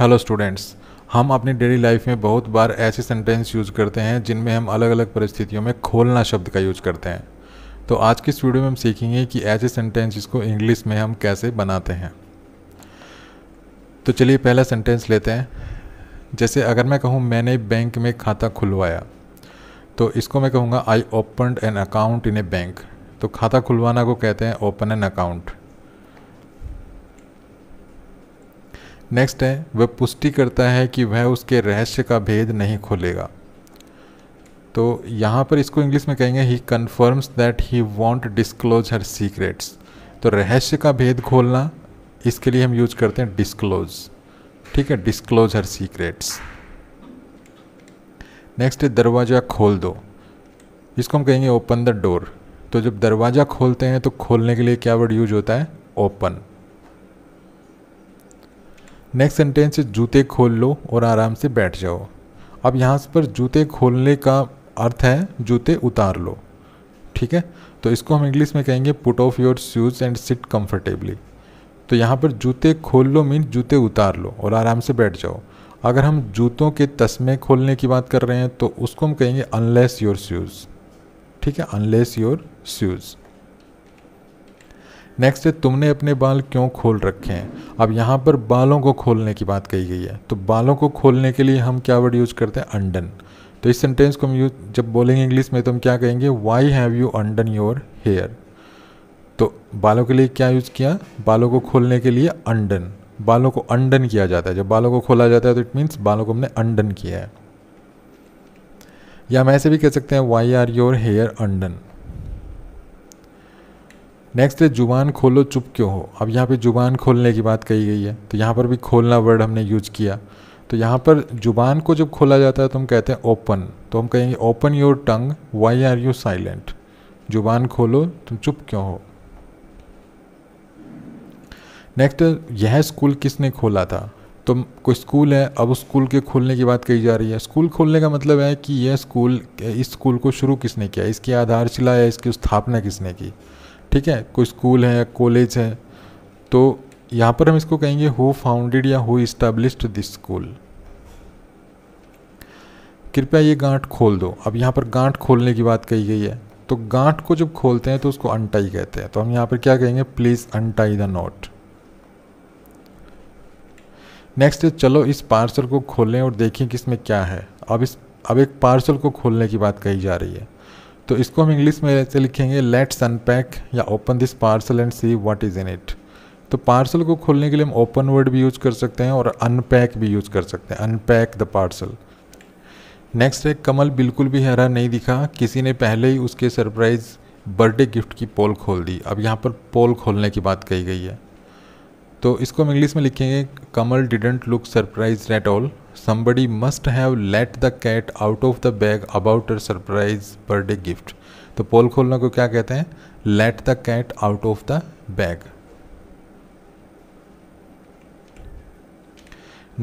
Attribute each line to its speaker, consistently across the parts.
Speaker 1: hello students हम अपनी daily life में बहुत बार ऐसे सेंटेंस यूज़ करते हैं जिनमें हम अलग अलग परिस्थितियों में खोलना शब्द का यूज़ करते हैं तो आज की इस वीडियो में हम सीखेंगे कि ऐसे सेंटेंस जिसको इंग्लिश में हम कैसे बनाते हैं तो चलिए पहला सेंटेंस लेते हैं जैसे अगर मैं कहूँ मैंने बैंक में खाता खुलवाया तो इसको मैं कहूँगा I open an account in a bank तो खाता खुलवाना को कहते हैं ओपन एन अकाउंट नेक्स्ट है वह पुष्टि करता है कि वह उसके रहस्य का भेद नहीं खोलेगा तो यहाँ पर इसको इंग्लिश में कहेंगे he confirms that he won't disclose her secrets तो रहस्य का भेद खोलना इसके लिए हम यूज करते हैं डिस्क्लोज ठीक है डिस्क्लोज हर सीक्रेट्स नेक्स्ट है दरवाज़ा खोल दो इसको हम कहेंगे ओपन द डोर तो जब दरवाज़ा खोलते हैं तो खोलने के लिए क्या वर्ड यूज होता है ओपन नेक्स्ट सेंटेंस है जूते खोल लो और आराम से बैठ जाओ अब यहाँ पर जूते खोलने का अर्थ है जूते उतार लो ठीक है तो इसको हम इंग्लिश में कहेंगे put off your shoes and sit comfortably तो यहाँ पर जूते खोल लो मीन जूते उतार लो और आराम से बैठ जाओ अगर हम जूतों के तस्मे खोलने की बात कर रहे हैं तो उसको हम कहेंगे अनलेस योर शूज़ ठीक है अनलेस योर शूज़ नेक्स्ट है तुमने अपने बाल क्यों खोल रखे हैं अब यहाँ पर बालों को खोलने की बात कही गई है तो बालों को खोलने के लिए हम क्या वर्ड यूज़ करते हैं अंडन तो इस सेंटेंस को हम यूज जब बोलेंगे इंग्लिश में तो हम क्या कहेंगे why have you undone your hair तो बालों के लिए क्या यूज़ किया बालों को खोलने के लिए अंडन बालों को अंडन किया जाता है जब बालों को खोला जाता है तो इट मीन्स बालों को हमने अंडन किया है या हम ऐसे भी कह सकते हैं why are your hair undone next है जुबान खोलो चुप क्यों हो अब यहाँ पे जुबान खोलने की बात कही गई है तो यहाँ पर भी खोलना वर्ड हमने यूज़ किया तो यहाँ पर जुबान को जब खोला जाता है तो हम कहते हैं ओपन तो हम कहेंगे open your tongue why are you silent जुबान खोलो तुम चुप क्यों हो नेक्स्ट यह स्कूल किसने खोला था तो कोई स्कूल है अब उस स्कूल के खोलने की बात कही जा रही है स्कूल खोलने का मतलब है कि यह स्कूल इस स्कूल को शुरू किसने किया इसकी आधारशिला या इसकी स्थापना किसने की ठीक है कोई स्कूल है या कॉलेज है तो यहाँ पर हम इसको कहेंगे हु फाउंडेड या हु इस्टेब्लिश्ड दिस स्कूल कृपया ये गांठ खोल दो अब यहाँ पर गांठ खोलने की बात कही गई है तो गांठ को जब खोलते हैं तो उसको अनटाई कहते हैं तो हम यहाँ पर क्या कहेंगे please untie the knot next चलो इस पार्सल को खोलें और देखें कि इसमें क्या है अब इस अब एक पार्सल को खोलने की बात कही जा रही है तो इसको हम इंग्लिश में ऐसे लिखेंगे लेट्स अनपैक या open this parcel and see what is in it तो पार्सल को खोलने के लिए हम ओपन वर्ड भी यूज कर सकते हैं और अनपैक भी यूज कर सकते हैं अनपैक द पार्सल नेक्स्ट है कमल बिल्कुल भी हैरान नहीं दिखा किसी ने पहले ही उसके सरप्राइज़ बर्थडे गिफ्ट की पोल खोल दी अब यहाँ पर पोल खोलने की बात कही गई है तो इसको हम इंग्लिश में लिखेंगे Kamal didn't look surprised at all somebody must have let the cat out of the bag about her surprise birthday gift तो पोल खोलने को क्या कहते हैं let the cat out of the bag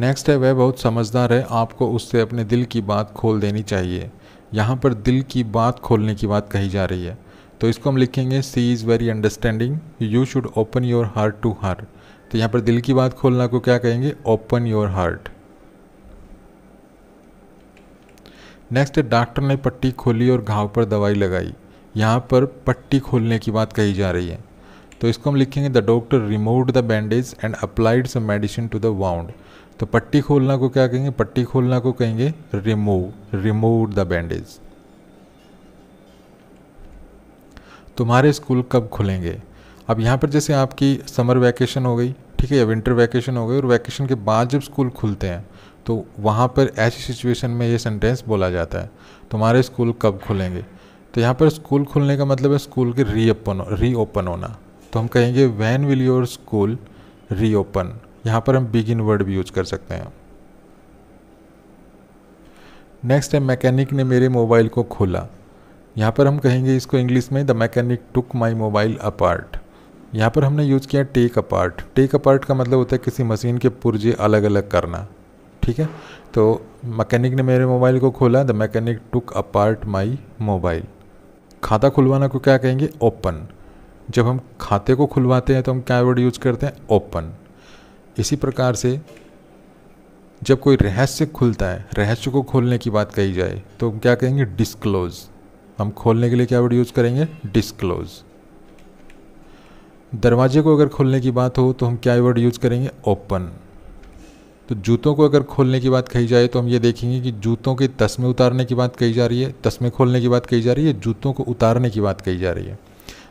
Speaker 1: next है वह बहुत समझदार है आपको उससे अपने दिल की बात खोल देनी चाहिए यहाँ पर दिल की बात खोलने की बात कही जा रही है तो इसको हम लिखेंगे she is very understanding you should open your heart to heart तो यहाँ पर दिल की बात खोलना को क्या कहेंगे open your heart next doctor ने पट्टी खोली और घाव पर दवाई लगाई यहाँ पर पट्टी खोलने की बात कही जा रही है तो इसको हम लिखेंगे the doctor remove the bandage and applied some medicine to the wound तो पट्टी खोलना को क्या कहेंगे पट्टी खोलना को कहेंगे रिमूव रिमूव द बैंडेज तुम्हारे स्कूल कब खुलेंगे अब यहाँ पर जैसे आपकी समर वैकेशन हो गई ठीक है या विंटर वैकेशन हो गई और वैकेशन के बाद जब स्कूल खुलते हैं तो वहाँ पर ऐसी सिचुएशन में ये सेंटेंस बोला जाता है तुम्हारे स्कूल कब खुलेंगे तो यहाँ पर स्कूल खुलने का मतलब है स्कूल के रीओपन रीओपन होना तो हम कहेंगे when will your school reopen यहाँ पर हम बिगिन वर्ड भी यूज कर सकते हैं नेक्स्ट है मैकेनिक ने मेरे मोबाइल को खोला यहाँ पर हम कहेंगे इसको इंग्लिश में the mechanic took my mobile apart यहाँ पर हमने यूज़ किया टेक अपार्ट टेक अपार्ट का मतलब होता है किसी मशीन के पुर्जे अलग अलग करना ठीक है तो मैकेनिक ने मेरे मोबाइल को खोला the mechanic took apart my mobile खाता खुलवाना को क्या कहेंगे ओपन जब हम खाते को खुलवाते हैं तो हम क्या वर्ड यूज़ करते हैं ओपन इसी प्रकार से जब कोई रहस्य खुलता है रहस्य को खोलने की बात कही जाए तो हम क्या कहेंगे डिस्क्लोज़ हम खोलने के लिए क्या वर्ड यूज़ करेंगे डिस्क्लोज़ दरवाजे को अगर खोलने की बात हो तो हम क्या वर्ड यूज़ करेंगे ओपन तो जूतों को अगर खोलने की बात कही जाए तो हम ये देखेंगे कि जूतों के तस्में उतारने की बात कही जा रही है तस्में खोलने की बात कही जा रही है जूतों को उतारने की बात कही जा रही है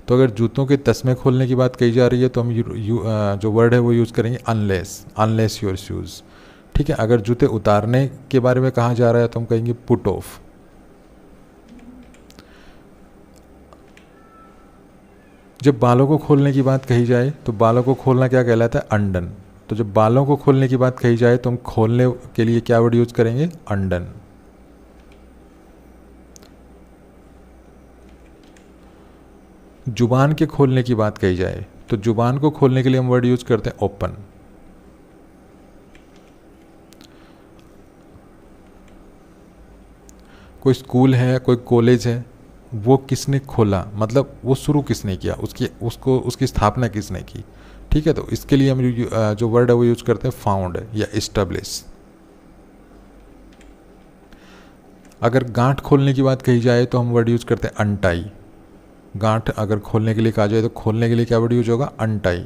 Speaker 1: तो अगर जूतों के तस्में खोलने की बात कही जा रही है तो हम यू, यू, जो वर्ड है वो यूज़ करेंगे अनलेस अनलेस योर शूज़ ठीक है अगर जूते उतारने के बारे में कहा जा रहा है तो हम कहेंगे पुट ऑफ जब बालों को खोलने की बात कही जाए तो बालों को खोलना क्या कहलाता है अंडन तो जब बालों को खोलने की बात कही जाए तो हम खोलने के लिए क्या वर्ड यूज़ करेंगे अंडन जुबान के खोलने की बात कही जाए तो जुबान को खोलने के लिए हम वर्ड यूज़ करते हैं ओपन कोई स्कूल है कोई कॉलेज है वो किसने खोला मतलब वो शुरू किसने किया उसकी उसको उसकी स्थापना किसने की ठीक है तो इसके लिए हम जो, वर्ड है वो यूज करते हैं फाउंड या इस्टब्लिश अगर गांठ खोलने की बात कही जाए तो हम वर्ड यूज करते हैं अनटाई गांठ अगर खोलने के लिए कहा जाए तो खोलने के लिए क्या वर्ड यूज होगा अनटाई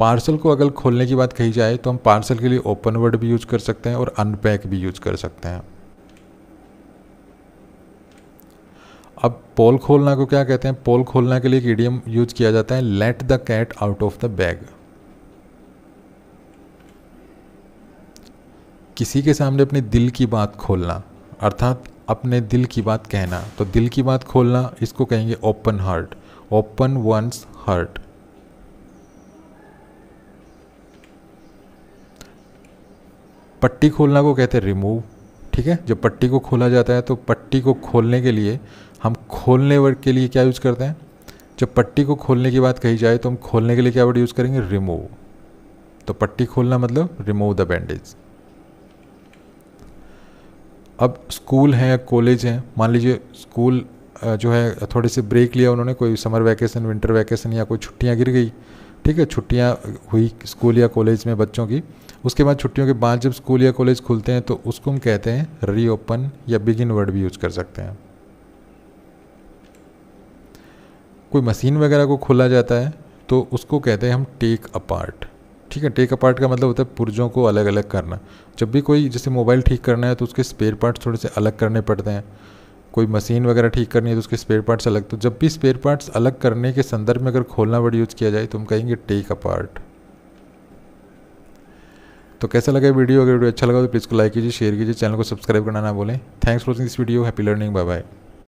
Speaker 1: पार्सल को अगर खोलने की बात कही जाए तो हम पार्सल के लिए ओपन वर्ड भी यूज कर सकते हैं और अनपैक भी यूज कर सकते हैं अब पोल खोलना को क्या कहते हैं पोल खोलना के लिए एक ईडियम यूज किया जाता है let the cat out of the bag किसी के सामने अपने दिल की बात खोलना अर्थात अपने दिल की बात कहना तो दिल की बात खोलना इसको कहेंगे open heart open once heart पट्टी खोलना को कहते हैं रिमूव ठीक है जब पट्टी को खोला जाता है तो पट्टी को खोलने के लिए हम खोलने वर्ड के लिए क्या यूज़ करते हैं जब पट्टी को खोलने की बात कही जाए तो हम खोलने के लिए क्या वर्ड यूज़ करेंगे रिमूव तो पट्टी खोलना मतलब रिमूव द बैंडेज अब स्कूल हैं या कॉलेज हैं मान लीजिए स्कूल जो है थोड़े से ब्रेक लिया उन्होंने कोई समर वैकेशन विंटर वैकेशन या कोई छुट्टियाँ गिर गई ठीक है छुट्टियाँ हुई स्कूल या कॉलेज में बच्चों की उसके बाद छुट्टियों के बाद जब स्कूल या कॉलेज खुलते हैं तो उसको हम कहते हैं रीओपन या बिगिन वर्ड भी यूज़ कर सकते हैं कोई मशीन वगैरह को खोला जाता है तो उसको कहते हैं हम टेक अपार्ट ठीक है टेक अपार्ट का मतलब होता है पुर्जों को अलग अलग करना जब भी कोई जैसे मोबाइल ठीक करना है तो उसके स्पेयर पार्ट्स थोड़े से अलग करने पड़ते हैं कोई मशीन वगैरह ठीक करनी है तो उसके स्पेयर पार्ट्स अलग तो जब भी स्पेयर पार्ट्स अलग करने के संदर्भ में अगर खोलना वर्ड यूज़ किया जाए तो हम कहेंगे टेक अपार्ट तो कैसा लगा वीडियो अगर वीडियो अच्छा लगा तो प्लीज़ को लाइक कीजिए शेयर कीजिए चैनल को सब्सक्राइब करना ना बोलें thanks for watching this video happy learning bye bye